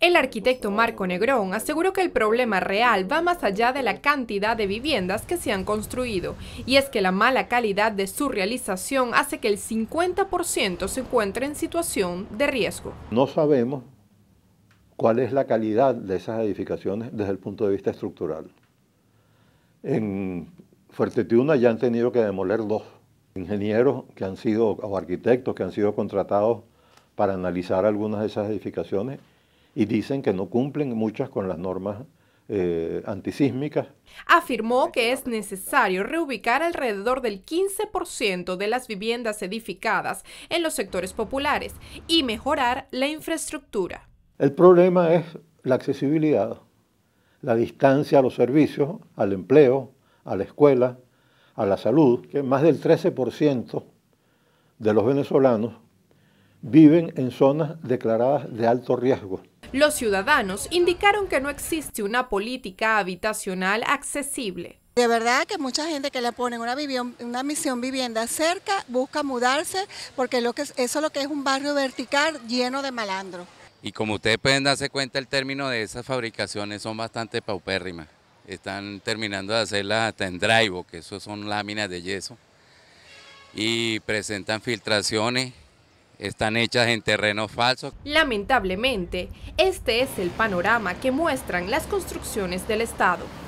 El arquitecto Marco Negrón aseguró que el problema real va más allá de la cantidad de viviendas que se han construido, y es que la mala calidad de su realización hace que el 50% se encuentre en situación de riesgo. No sabemos cuál es la calidad de esas edificaciones desde el punto de vista estructural. En tiuna ya han tenido que demoler dos ingenieros que han sido, o arquitectos que han sido contratados para analizar algunas de esas edificaciones y dicen que no cumplen muchas con las normas eh, antisísmicas. Afirmó que es necesario reubicar alrededor del 15% de las viviendas edificadas en los sectores populares y mejorar la infraestructura. El problema es la accesibilidad, la distancia a los servicios, al empleo, a la escuela, a la salud, que más del 13% de los venezolanos viven en zonas declaradas de alto riesgo los ciudadanos indicaron que no existe una política habitacional accesible. De verdad que mucha gente que le pone una, una misión vivienda cerca busca mudarse porque eso es lo que es un barrio vertical lleno de malandro. Y como ustedes pueden darse cuenta, el término de esas fabricaciones son bastante paupérrimas. Están terminando de hacerlas hasta en que eso son láminas de yeso. Y presentan filtraciones están hechas en terreno falso. Lamentablemente, este es el panorama que muestran las construcciones del Estado.